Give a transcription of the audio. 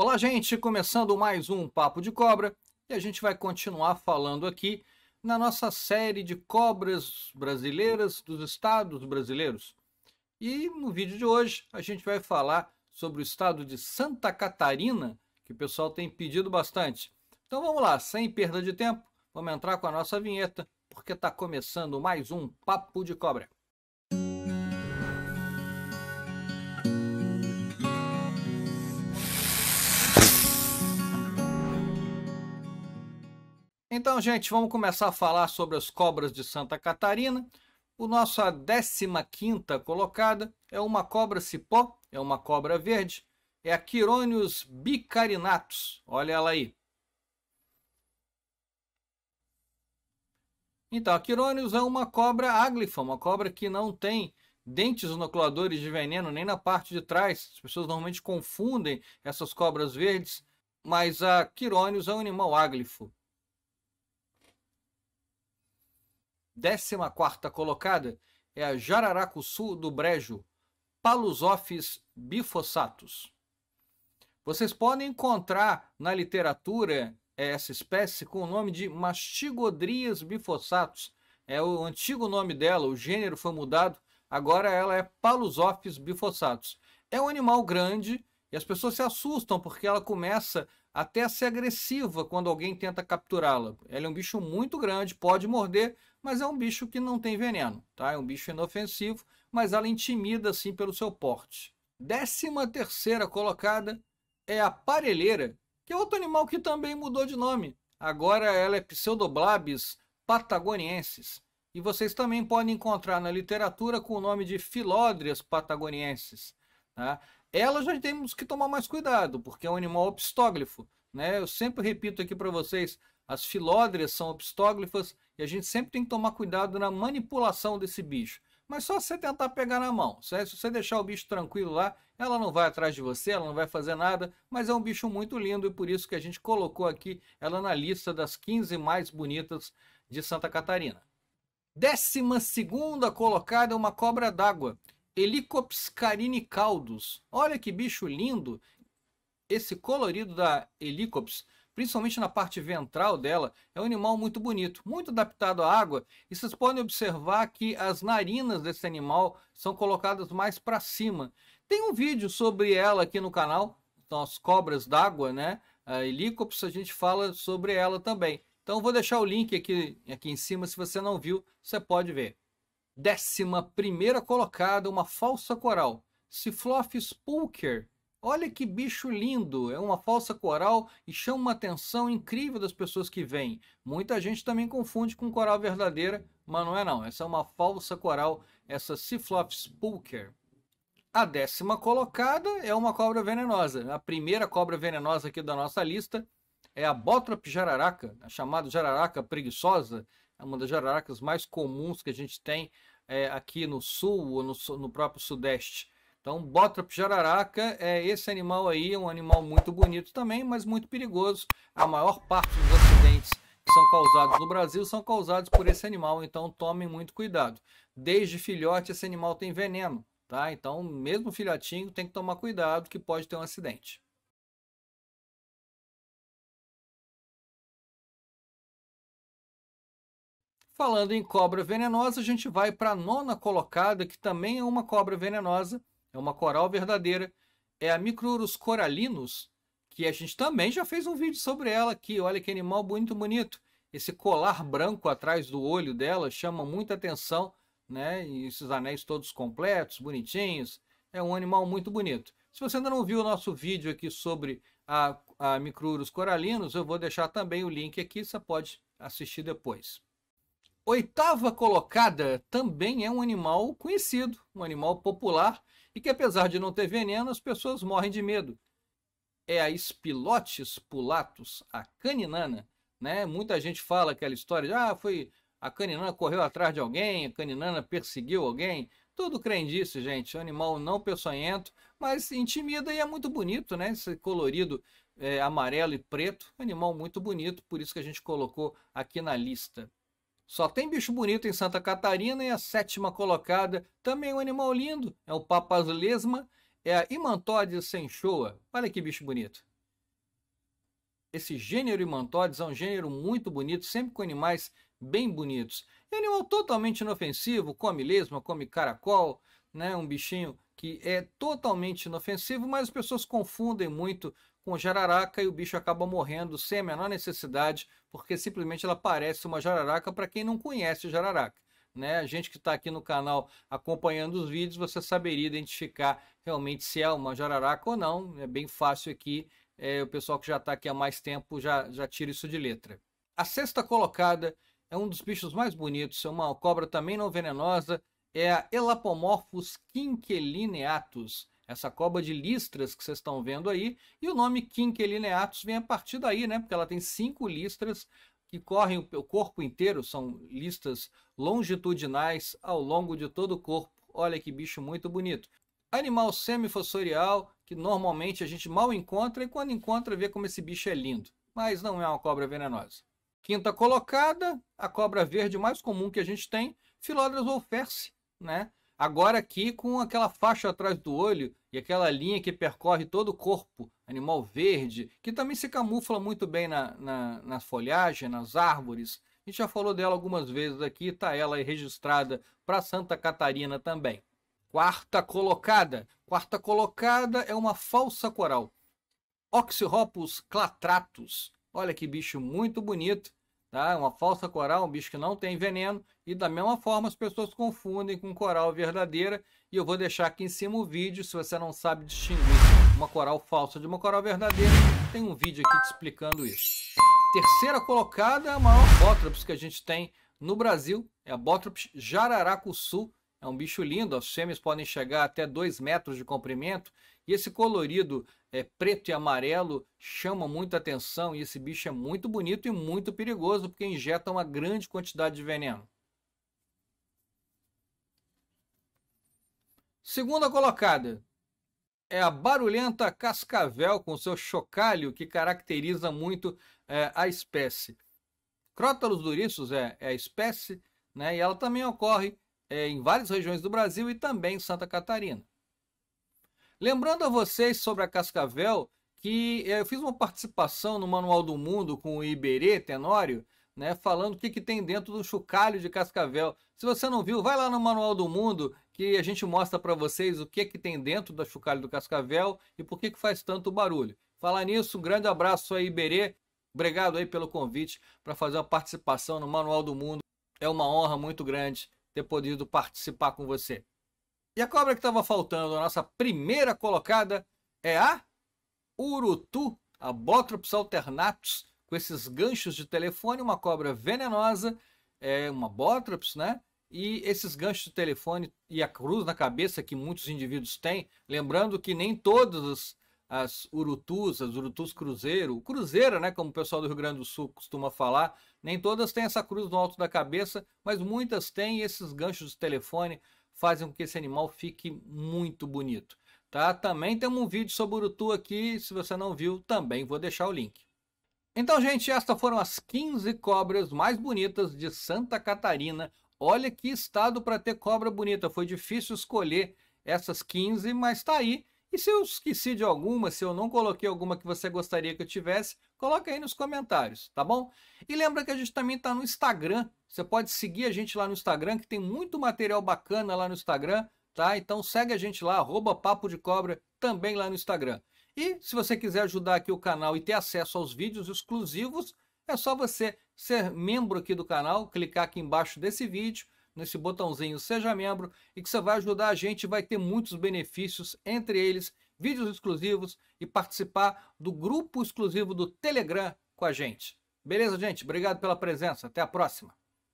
Olá, gente! Começando mais um Papo de Cobra e a gente vai continuar falando aqui na nossa série de cobras brasileiras dos estados brasileiros. E no vídeo de hoje a gente vai falar sobre o estado de Santa Catarina, que o pessoal tem pedido bastante. Então vamos lá, sem perda de tempo, vamos entrar com a nossa vinheta, porque está começando mais um Papo de Cobra. Então, gente, vamos começar a falar sobre as cobras de Santa Catarina. O nossa 15 colocada é uma cobra cipó, é uma cobra verde, é a Quironius bicarinatus. Olha ela aí. Então, a Quironius é uma cobra áglifa, uma cobra que não tem dentes inoculadores de veneno nem na parte de trás. As pessoas normalmente confundem essas cobras verdes, mas a Quironius é um animal áglifo. 14 colocada é a Jararacuçu do Brejo, Palusophis bifossatus. Vocês podem encontrar na literatura essa espécie com o nome de Mastigodrias bifossatus. É o antigo nome dela, o gênero foi mudado, agora ela é Palusophis bifossatus. É um animal grande e as pessoas se assustam porque ela começa até a ser agressiva quando alguém tenta capturá-la. Ela é um bicho muito grande, pode morder, mas é um bicho que não tem veneno, tá? É um bicho inofensivo, mas ela intimida assim pelo seu porte. Décima terceira colocada é a parelheira, que é outro animal que também mudou de nome. Agora ela é Pseudoblabis patagoniensis. E vocês também podem encontrar na literatura com o nome de Filódrias patagoniensis. Tá? Ela já temos que tomar mais cuidado, porque é um animal obstóglifo. Né? Eu sempre repito aqui para vocês, as filódrias são obstóglifas e a gente sempre tem que tomar cuidado na manipulação desse bicho. Mas só você tentar pegar na mão, certo? se você deixar o bicho tranquilo lá, ela não vai atrás de você, ela não vai fazer nada, mas é um bicho muito lindo e por isso que a gente colocou aqui ela na lista das 15 mais bonitas de Santa Catarina. Décima segunda colocada é uma cobra d'água, Helicopscarine caldus. Olha que bicho lindo esse colorido da Helicops, principalmente na parte ventral dela, é um animal muito bonito, muito adaptado à água, e vocês podem observar que as narinas desse animal são colocadas mais para cima. Tem um vídeo sobre ela aqui no canal, então as cobras d'água, né? A Helicops, a gente fala sobre ela também. Então vou deixar o link aqui, aqui em cima, se você não viu, você pode ver. Décima primeira colocada, uma falsa coral. Ciflophis pulcher, Olha que bicho lindo, é uma falsa coral e chama uma atenção incrível das pessoas que vêm. Muita gente também confunde com coral verdadeira, mas não é não. Essa é uma falsa coral, essa Cyphlops pulcher. A décima colocada é uma cobra venenosa. A primeira cobra venenosa aqui da nossa lista é a Botrop jararaca, a chamada jararaca preguiçosa. É uma das jararacas mais comuns que a gente tem é, aqui no sul ou no, no próprio sudeste então, Botrop jararaca é esse animal aí, é um animal muito bonito também, mas muito perigoso. A maior parte dos acidentes que são causados no Brasil são causados por esse animal, então tomem muito cuidado. Desde filhote, esse animal tem veneno, tá? Então, mesmo filhotinho, tem que tomar cuidado que pode ter um acidente. Falando em cobra venenosa, a gente vai para a nona colocada, que também é uma cobra venenosa, é uma coral verdadeira, é a Micrurus coralinus, que a gente também já fez um vídeo sobre ela aqui. Olha que animal muito bonito. Esse colar branco atrás do olho dela chama muita atenção, né? E esses anéis todos completos, bonitinhos. É um animal muito bonito. Se você ainda não viu o nosso vídeo aqui sobre a, a Micrurus coralinus, eu vou deixar também o link aqui, você pode assistir depois. Oitava colocada também é um animal conhecido, um animal popular e que, apesar de não ter veneno, as pessoas morrem de medo. É a Spilotes pulatus, a caninana. Né? Muita gente fala aquela história de ah, foi a caninana correu atrás de alguém, a caninana perseguiu alguém. Tudo crendice, gente. É animal não peçonhento, mas intimida e é muito bonito, né? Esse colorido é, amarelo e preto. Animal muito bonito, por isso que a gente colocou aqui na lista. Só tem bicho bonito em Santa Catarina e a sétima colocada também é um animal lindo, é o papas lesma, é a Imantodes senchoa. Olha que bicho bonito. Esse gênero Imantodes é um gênero muito bonito, sempre com animais bem bonitos. É um animal totalmente inofensivo, come lesma, come caracol, né? um bichinho que é totalmente inofensivo, mas as pessoas confundem muito com jararaca e o bicho acaba morrendo sem a menor necessidade, porque simplesmente ela parece uma jararaca para quem não conhece jararaca. Né? A gente que está aqui no canal acompanhando os vídeos, você saberia identificar realmente se é uma jararaca ou não. É bem fácil aqui, é, o pessoal que já está aqui há mais tempo já, já tira isso de letra. A sexta colocada é um dos bichos mais bonitos, é uma cobra também não venenosa, é a Elapomorphus quinquelineatus essa cobra de listras que vocês estão vendo aí, e o nome Quinquelineatus vem a partir daí, né? Porque ela tem cinco listras que correm o corpo inteiro, são listas longitudinais ao longo de todo o corpo. Olha que bicho muito bonito. Animal semifossorial, que normalmente a gente mal encontra, e quando encontra vê como esse bicho é lindo. Mas não é uma cobra venenosa. Quinta colocada, a cobra verde mais comum que a gente tem, Philodrus wolfersi, né? Agora aqui com aquela faixa atrás do olho, e aquela linha que percorre todo o corpo, animal verde, que também se camufla muito bem na, na, na folhagem, nas árvores. A gente já falou dela algumas vezes aqui, está ela registrada para Santa Catarina também. Quarta colocada. Quarta colocada é uma falsa coral. Oxyropus clatratus. Olha que bicho muito bonito tá? Uma falsa coral, um bicho que não tem veneno, e da mesma forma as pessoas confundem com coral verdadeira, e eu vou deixar aqui em cima o vídeo, se você não sabe distinguir uma coral falsa de uma coral verdadeira, tem um vídeo aqui te explicando isso. Terceira colocada é a maior bótrops que a gente tem no Brasil, é a bótrops jararacuçu, é um bicho lindo, as fêmeas podem chegar até 2 metros de comprimento, e esse colorido é, preto e amarelo chama muita atenção e esse bicho é muito bonito e muito perigoso porque injeta uma grande quantidade de veneno. Segunda colocada é a barulhenta cascavel com seu chocalho que caracteriza muito é, a espécie. Crótalos duriços é, é a espécie né, e ela também ocorre é, em várias regiões do Brasil e também em Santa Catarina. Lembrando a vocês sobre a Cascavel, que eh, eu fiz uma participação no Manual do Mundo com o Iberê Tenório, né, falando o que, que tem dentro do chocalho de Cascavel. Se você não viu, vai lá no Manual do Mundo que a gente mostra para vocês o que, que tem dentro da chocalho do Cascavel e por que, que faz tanto barulho. Falar nisso, um grande abraço aí, Iberê. Obrigado aí pelo convite para fazer uma participação no Manual do Mundo. É uma honra muito grande ter podido participar com você. E a cobra que estava faltando, a nossa primeira colocada, é a Urutu, a Botrops alternatus, com esses ganchos de telefone, uma cobra venenosa, é uma Botrops, né? E esses ganchos de telefone e a cruz na cabeça que muitos indivíduos têm, lembrando que nem todas as urutus, as urutus cruzeiro, cruzeira, né, como o pessoal do Rio Grande do Sul costuma falar, nem todas têm essa cruz no alto da cabeça, mas muitas têm esses ganchos de telefone fazem com que esse animal fique muito bonito. Tá? Também temos um vídeo sobre o urutu aqui, se você não viu, também vou deixar o link. Então, gente, estas foram as 15 cobras mais bonitas de Santa Catarina. Olha que estado para ter cobra bonita. Foi difícil escolher essas 15, mas está aí. E se eu esqueci de alguma, se eu não coloquei alguma que você gostaria que eu tivesse, Coloca aí nos comentários, tá bom? E lembra que a gente também está no Instagram. Você pode seguir a gente lá no Instagram, que tem muito material bacana lá no Instagram, tá? Então segue a gente lá, arroba Papo de Cobra, também lá no Instagram. E se você quiser ajudar aqui o canal e ter acesso aos vídeos exclusivos, é só você ser membro aqui do canal, clicar aqui embaixo desse vídeo, nesse botãozinho Seja Membro, e que você vai ajudar a gente vai ter muitos benefícios, entre eles vídeos exclusivos e participar do grupo exclusivo do Telegram com a gente. Beleza, gente? Obrigado pela presença. Até a próxima.